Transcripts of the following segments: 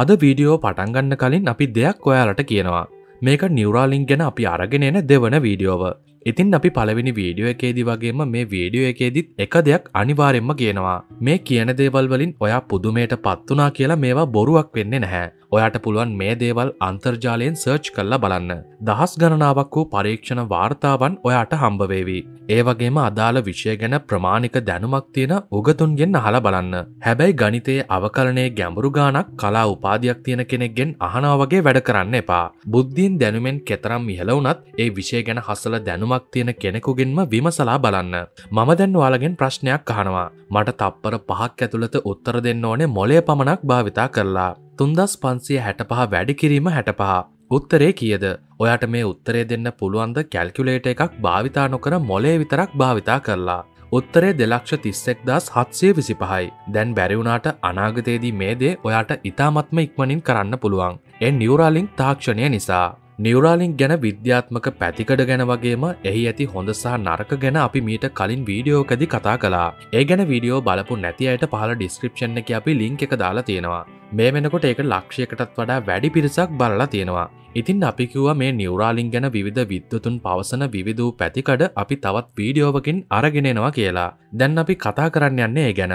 අද වීඩියෝ පටන්ගන්න කලින් අපි දෙයක් ඔයාලට කියනවා මේක නිවරාලිින් ගැන අපි අරගෙනන දෙවන වීඩියෝව ඉතින් අපි පළවෙනි වීඩියෝ එකේදි වගේම මේ වීඩියෝ එකේදිත් එක දෙයක් අනිවාරෙන්ම කියනවා මේ කියන දේවල් වලින් ඔයා පුදුමයට පත්වනා කියලා මේවා බොරුවක් වෙන්නේ නැහැ ඔයාට පුළුවන් මේ දේවල් අන්තර්ජාලයෙන් සර්ච් කල්ලා බලන්න. දහස් ගණනාවක් වූ පරීක්ෂණ වාර්තාවන් ඔයාට හම්බවේවි. ඒවගේම අදාළ විෂය ගැන ප්‍රමාණික දැනුමක් තියෙන උගතුන්ගෙන් අහලා බලන්න. හැබැයි ගනිතයේ අවකලනයේ ගැඹුරු ගානක් කලා උපාධයක් තියෙන කෙනෙක්ගෙන් අහනාවගේ වැඩ කරන්න එපා. බුද්ධීන් දැනුමෙන් කෙතරම් ඉහලවුනත් ඒ විෂය ගැන හසල දැනුමක් තියෙන කෙනෙකුගෙන්ම විමසලා බලන්න. මම දැන් වාලගෙන් ප්‍රශ්නයක් අහනවා. මට තප්පර පහක් ඇතුළත උත්තර දෙන්න ඕනේ මොලේ පමණක් භාවිතා කරලා. තුන්දස් පන්සිය හැටපහ වැඩිකිරීම හැටපහ උත්තරේ කියද ඔයාට මේ උත්තරේ දෙන්න පුළුවන්ද කැල්කුලේට එකක් භාවිතා නොකර මොලේ විතරක් භාවිතා කරලා උත්තරේ දෙලක්ෂ තිස්සෙක් දස් හත්සේ විසි පහයි දැන් බැරිවුණට අනාගතයේදී මේදේ ඔයාට ඉතාමත්ම ඉක්මනින් කරන්න පුළුවන් එ නිියවරාලිං තාක්ෂණය නිසා නිවරාලිින් ගැන විද්‍යාත්මක පැතිකඩ ගැන වගේම එහි ඇති හොඳ සහ නරක ගැන අපි මීට කලින් වීඩියෝකදි කතා කලා ඒ ගැන වීඩියෝ බලපු නැති අයට පහල ඩිස්ක්‍රපෂන් එක අපි ලිංක එක දාලා තියෙනවා මේ වෙනකොට ඒක ලක්ෂයකටත් වඩා වැඩි පිරිසක් බලලා තියෙනවා. ඉතින් අපි කිව්වා මේ නිවරාලින් ගැන විධ විද්වතුන් පවසන විවිධූ පැතිකඩ අපි තවත් වීඩියෝවකින් අරගෙනෙනවා කියලා. දැන් අපි කතා කරන්න යන්නේ ඒ ගැන.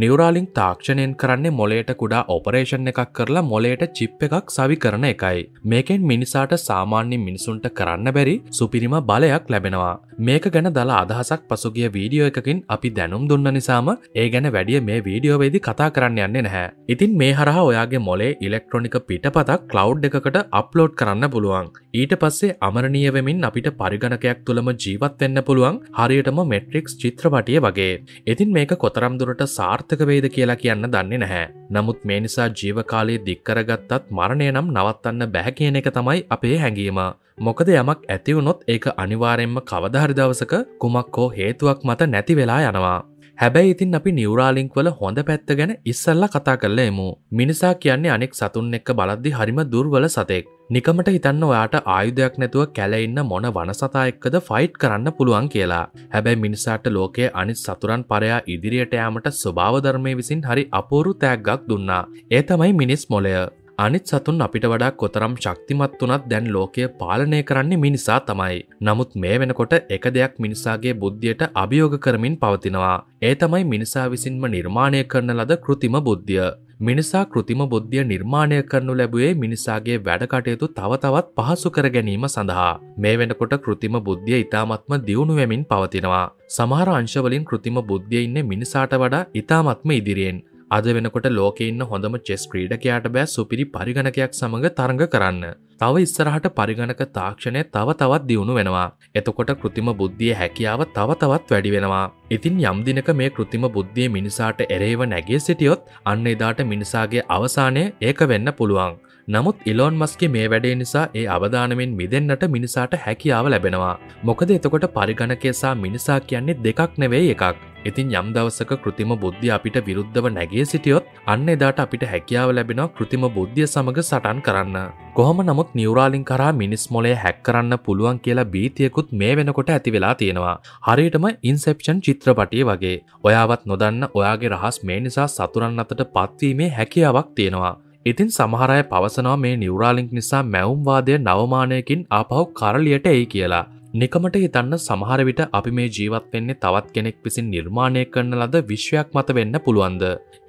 නිවරාලිං තාක්ෂණයෙන් කරන්නේ මොලේට කුඩා ඔපරේෂන් එකක් කරලා මොලේට චිප් එකක් සවි කරන එකයි. මේකෙන් මිනිසාට සාමාන්‍ය මිනිසුන්ට කරන්න බැරි සුපිරිම බලයක් ලැබෙනවා. මේක ගැන දලා අදහසක් පසුගිය වීඩියෝ එකකින් අපි දැනුම් දුන්න නිසාම ඒ ගැන වැඩිය මේ වීඩියෝවේදි කතා කරන්න යන්නේ නැහැ. ඉතින් මේ හරහා ඔයාගේ මොලේ ඉලෙක්ට්‍රොනික පිටපතක් කලව් එකකට අප්ලෝඩ් කරන්න පුළුවන්. ඊට පස්සේ අමරණීය වෙමින් අපිට පරිගණකයක් තුළම ජීවත් වෙන්න පුළුවන් හරියටම මෙට්‍රික්ස් චිත්‍රපටිය වගේ. ඉතින් මේක කොතරම්දුරට සාර්ථ සාර්ථක වේද කියලා කියන්න දන්නේ නැහැ. නමුත් මේ නිසා ජීවකාලයේ දික්කරගත්තත් මරණය නම් නවත්තන්න බැහැ කියන එක තමයි අපේ හැඟීම. මොකද යමක් ඇතිවුණොත් ඒක අනිවාරෙන්ම කවධහරිදවසක කුමක් හෝ හේතුවක් මත නැති වෙලා යනවා. හැබැයි ඉතින් අපි නිවරාලිංක් වල හොඳ පැත්ත ගැන ඉස්සල්ල කතා කරල එමු. මිනිසා කියන්නේ අනෙක් සතුන් එක්ක බලද්දි හරිම දුර්වල සතෙක්. නිකමට හිතන්න ඔයාට ආයුධයක් නැතුව කැලඉන්න මොන වනසතා එක්කද ෆයිට් කරන්න පුළුවන් කියලා. හැබැයි මිනිසාට ලෝකයේ අනිත් සතුරන් පරයා ඉදිරියට යාමට ස්වභාවධර්මය විසින් හරි අපූරු තෑග්ගක් දුන්නා. ඒ තමයි මිනිස් මොලය. අනිත් සතුන් අපිට වඩා කොතරම් ශක්තිමත් වනත් දැන් ලෝකය පාලනය කරන්නේ මිනිසා තමයි. නමුත් මේ වෙනකොට එක දෙයක් මිනිසාගේ බුද්ධියට අභියෝග කරමින් පවතිනවා. ඒ තමයි මිනිසා විසින්ම නිර්මාණය කරන ලද කෘතිම බුද්ධිය. මිනිසා කෘතිම බුද්ධිය නිර්මාණය කරනු ලැබුවේ මිනිසාගේ වැඩකටයුතු තව තවත් පහසු කර ගැනීම සඳහා. මේ වෙනකොට කෘතිම බුද්ධිය ඉතාමත්ම දියුණුවමින් පවතිනවා. සමහර අංශවලින් කෘතිම බුද්ධිය ඉන්න මිනිසාට වඩා ඉතාමත්ම ඉදිරියෙන්. අද වෙනකොට ලෝකඉන්න හොඳම චෙස් ක්‍රීඩකයාට බෑ සුපිරි පරිගණකයක් සමඟ තරඟ කරන්න. තව ඉස්සරහට පරිගණක තාක්ෂණය තව තවත් දියුණු වෙනවා. එතකොට කෘතිම බුද්ධිය හැකියාව තව තවත් වැඩි වෙනවා. ඉතින් යම්දිනක මේ කෘතිම බුද්ධිය මිනිසාට එරේව නැගේ සිටියොත් අන්න එදාට මිනිසාගේ අවසානය ඒක වෙන්න පුළුවන්. නමුත් ඉලොන් මස්ගේ මේ වැඩේ නිසා ඒ අවධානමෙන් මිදන්නට මිනිසාට හැකියාව ලැබෙනවා. මොකද එතකොට පරිගණකයසා මිනිසා කියන්නේ දෙකක් නෙවෙයි එකක්. ඉතින් යම් දවසක කෘතිම බුද්ධිය අපිට විරුද්ධව නැගේ සිටියොත් අන්න එදාට අපිට හැකියාව ලැබෙන කෘතිම බුද්ධිය සමඟ සටන් කරන්න. කොහොම නමුත් නිවරාලින් කරා මිනිස් මොලේ හැක් කරන්න පුළුවන් කියලා බීතියකුත් මේ වෙනකොට ඇති වෙලා තියෙනවා. හරියටම ඉන්සෙප්ෂන් චිත්‍රපටිය වගේ. ඔයාවත් නොදන්න ඔයාගේ රහස් මේ නිසා සතුරන් අතට පත්වීමේ හැකියාවක් තියෙනවා. ඉතින් සමහරය පවසනවා මේ නිවරාලිංක් නිසා මැවුම්වාදය නවමානයකින් ආපහු කරලියට එයි කියලා. නිකමට හිතන්න සමහර විට අපි මේ ජීවත් වෙන්නේ තවත් කෙනෙක් විසින් නිර්මාණය කරන ලද විශ්වයක් මත වෙන්න පුළුවන්ද.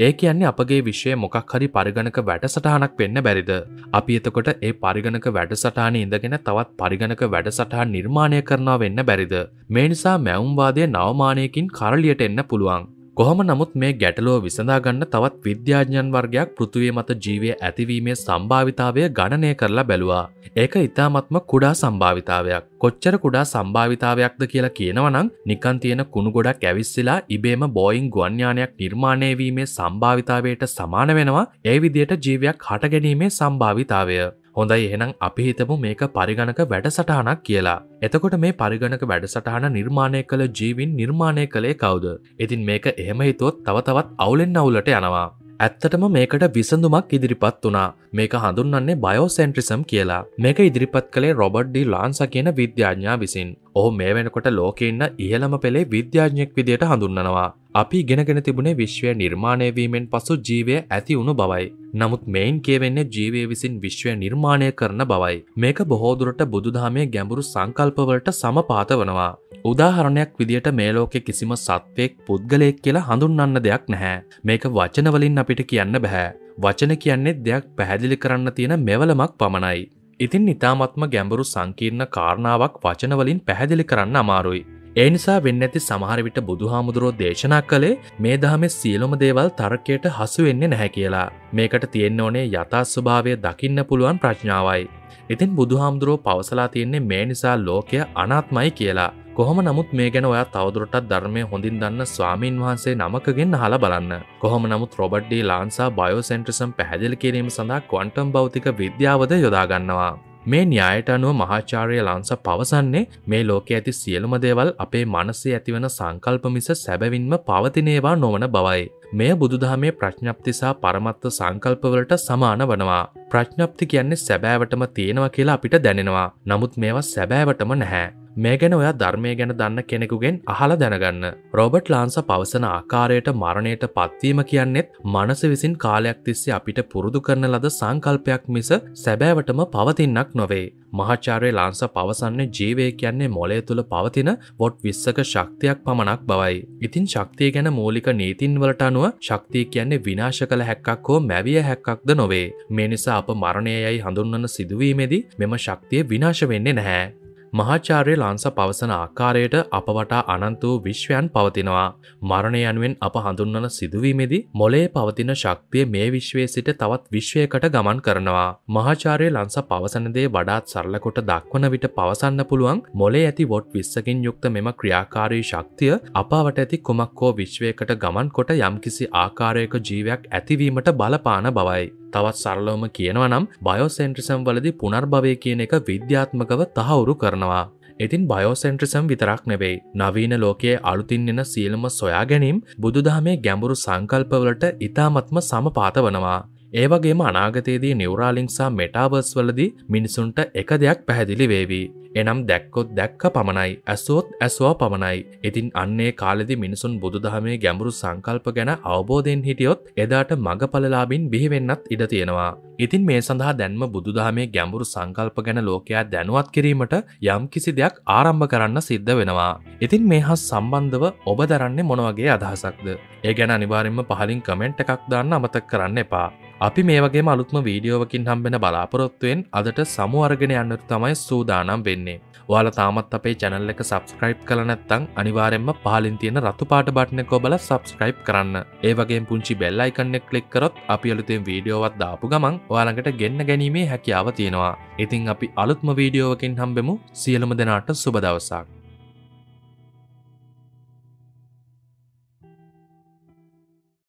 ඒ කියන්නේ අපගේ විශ්වය මොකක් හරි පරිගණක වැඩසටහනක් වෙන්න බැරිද. අපි එතකොට ඒ පරිගණක වැඩසටාන ඉඳගෙන තවත් පරිගණක වැඩසටහන් නිර්මාණය කරනවා වෙන්න බැරිද. මේ නිසා මැවුම්වාදය නවමානයකින් කරලියට එන්න පුළුවන්. කොහොම නමුත් මේ ගැටලෝ විසඳාගන්න තවත් විද්‍යාඥන් වර්ගයක් පෘතුවේ මත ජීවය ඇතිවීමේ සම්භාවිතාවය ගණනය කරලා බැලවා. ඒක ඉතාමත්ම කුඩා සම්භාවිතාවයක්. කොච්චර කුඩා සම්භාවිතාවයක්ද කියලා කියනවනම් නිකන් තියෙන කුණු ගොඩක් ඇවිස්සලා ඉබේම බෝයින් ගුවන්යානයක් නිර්මාණය වීමේ සම්භාවිතාවයට සමාන වෙනවා ඒ විදියට ජීවයක් හට ගැනීමේ සම්භාවිතාවය. හොඳයි එහෙනම් අපි හිතමු මේක පරිගණක වැඩසටහනක් කියලා. එතකොට මේ පරිගණක වැඩසටහන නිර්මාණය කළ ජීවින් නිර්මාණය කළේ කවුද. ඉතින් මේක එහෙම හිතුවොත් තව තවත් අවුලෙන් අවුලට යනවා. ඇත්තටම මේකට විසඳුමක් ඉදිරිපත් වනා මේක හඳුන්න්නේ බයෝසෙන්ට්‍රිසම් කියලා මේක ඉදිරිපත් කළේ රොබඩ් ඩි ලාන්සා කියන විද්‍යාඥා විසින් ඔහු මේ වෙනකොට ලෝකඉන්න ඉහළම පෙළේ විද්‍යාඥයෙක් විදියට හඳුන්නවා අපි ගෙනගෙන තිබුණේ විශ්වය නිර්මාණයවීමෙන් පසු ජීවය ඇති වුණු බවයි නමුත් මෙයින් කියවෙන්නේ ජීවය විසින් විශ්වය නිර්මාණය කරන බවයි මේක බොහෝදුරට බුදුදහමේ ගැඹුරු සංකල්පවලට සමපාත වනවා උදාහරණයක් විදියට මේ ලෝකෙ කිසිම සත්වයෙක් පුද්ගලයෙක් කියලා හඳුන්න්න දෙයක් නැහැ. මේක වචනවලින් අපිට කියන්න බැහැ. වචන කියන්නේ දෙයක් පැහැදිලි කරන්න තියෙන මෙවලමක් පමණයි. ඉතින් නිතාමත්ම ගැඹුරු සංකීර්ණ කාරණාවක් වචනවලින් පැහැදිලි කරන්න අමාරුයි. ඒ නිසා වෙන්න ඇති සමහරවිට බුදුහාමුදුරෝ දේශනා කළේ මේ දහමේ සියලොම දේවල් තර්කයට හසු වෙන්නේ නැහැ කියලා. මේකට තියෙන්න ඕනේ යථාස්වභාවය දකින්න පුළුවන් ප්‍රඥාවයි. ඉතින් බුදුහාමුදුරෝ පවසලා තියෙන්නේ මේ නිසා ලෝකය අනාත්මයි කියලා. කොහොම නමුත් මේ ගැන ඔයා තවදුරටත් ධර්මය හොඳින් දන්න ස්වාමීන් වහන්සේ නමකගෙන් හලා බලන්න කොහොම නමුත් රොබඩ්ඩී ලාන්සා බයෝසෙන්ට්‍රසම් පැහැදිලි කිරීම සඳහා කොන්ටම් භෞතික විද්‍යාවද යොදාගන්නවා මේ න්‍යායට අනුව මහාචාරය ලංස පවසන්නේ මේ ලෝක ඇති සියලුම දේවල් අපේ මනසේ ඇතිවන සංකල්පමිස සැබවින්ම පවතිනේවා නොවන බවයි. මෙය බුදුදහමේ ප්‍රශ්ඥප්තිසා පරමත්ව සංකල්පවලට සමාන වනවා. ප්‍රඥප්ති කියන්නේ සැබෑවටම තියෙනවා කියලා අපිට දැනෙනවා. නමුත් මේවා සැබෑවටම නැහැ. මේ ගැන ඔයා ධර්මය ගැන දන්න කෙනෙකුගෙන් අහල දැනගන්න. රොබට් ලාන්ස පවසන ආකාරයට මරණයට පත්වීම කියන්නෙත් මනස විසින් කාලයක් තිස්සේ අපිට පුරුදු කරන ලද සංකල්පයක් මිස සැබෑවටම පවතින්නක් නොවේ. මහාචාර්ය ලාන්ස පවසන්නේ ජීවය කියන්නේ මොලය තුළ පවතින වොට් විස්සක ශක්තියක් පමණක් බවයි. ඉතින් ශක්තිය ගැන මූලික නීතින් වලට අනුව ශක්තිය කියන්නේ විනාශ කළ හැක්කක් හෝ මැවිය හැක්කක්ද නොවේ. මේ නිසා අප මරණය යැයි හඳුන්වන සිදුවීමේදී මෙම ශක්තිය විනාශ වෙන්නේ නැහැ. මහාචාර්ය ලාංස පවසන ආකාරයට අප වටා අනන්ත වූ විශ්වයන් පවතිනවා. මරණය යනුවෙන් අප හඳුන්වන සිදුවීමේදී මොලේ පවතින ශක්තිය මේ විශ්වයේ සිට තවත් විශ්වයකට ගමන් කරනවා. මහාචාර්ය ලාංස පවසන දේ වඩාත් සරල කොට දක්වන විට පවසන්න පුළුවන් මොලේ ඇති වොට් 20කින් යුක්ත මෙම ක්‍රියාකාරී ශක්තිය අපාවට ඇති කුමක් හෝ විශ්වයකට ගමන් කොට යම්කිසි ආකාරයක ජීවයක් ඇතිවීමට බලපාන බවයි. තවත් සරලවම කියනවනම් බයෝසෙන්ට්‍රිසම් වලදි පුනර්භවය කියන එක විද්‍යාත්මකව තහවුරු කරනවා. ඉතින් බයෝසෙන්ට්‍රිසම් විතරක් නෙවෙයි නවීන ලෝකයේ අලුතින් එන සියලම සොයා ගැනීම් බුදුදහමේ ගැඹුරු සංකල්පවලට ඉතාමත්ම සමපාත වනවා. ඒවගේම අනාගතයේදී නිවරාලිංක්සා මෙටාවර්ස් වලදී මිනිසුන්ට එක දෙයක් පැහැදිලි වේවි. එනම් දැක්කොත් දැක්ක පමණයි ඇස්සෝත් ඇස්වා පමණයි. ඉතින් අන්නේ කාලෙදි මිනිසුන් බුදුදහමේ ගැඹුරු සංකල්ප ගැන අවබෝධයෙන් හිටියොත් එදාට මඟඵලලාබින් බිහිවෙන්නත් ඉඩ තියෙනවා. ඉතින් මේ සඳහා දැන්ම බුදුදහමේ ගැඹුරු සංකල්ප ගැන ලෝකයා දැනුවත් කිරීමට යම් කිසි දෙයක් ආරම්භ කරන්න සිද්ධ වෙනවා. ඉතින් මේ හා සම්බන්ධව ඔබ දරන්නේ මොනවගේ අදහසක්ද. ඒ ගැන අනිවාරෙන්ම පහලින් කමෙන්ට් එකක් දාන්න අමතක් කරන්න එපා. අපි මේ වගේ අලුත්ම වීඩියෝවකින් හම්බෙන බලාපොරොත්තුවෙන් අදට සමුවර්ගෙන යන්නට තමයි සූදානම් වෙන්නේ. වාල තාමත් අපේ චැනල් එක සබස්ක්‍රයිප් කළ නැත්තං අනිවාරෙන්ම පහලින් තියෙන රතු පාට බට්න කොබල සබස්ක්‍රයිප් කරන්න. ඒවගේ පුංචි බෙල්ලයිකන්නෙක් කලික් කරොත් අපි අලුතෙන් වීඩියෝවත් දාපු ගමන් වාලඟට ගෙන්න්න ගැනීමේ හැකියාව තියෙනවා. ඉතිං අපි අලුත්ම වීඩියෝවකින් හම්බෙමු සියලුම දෙනාට සුබදවසක්.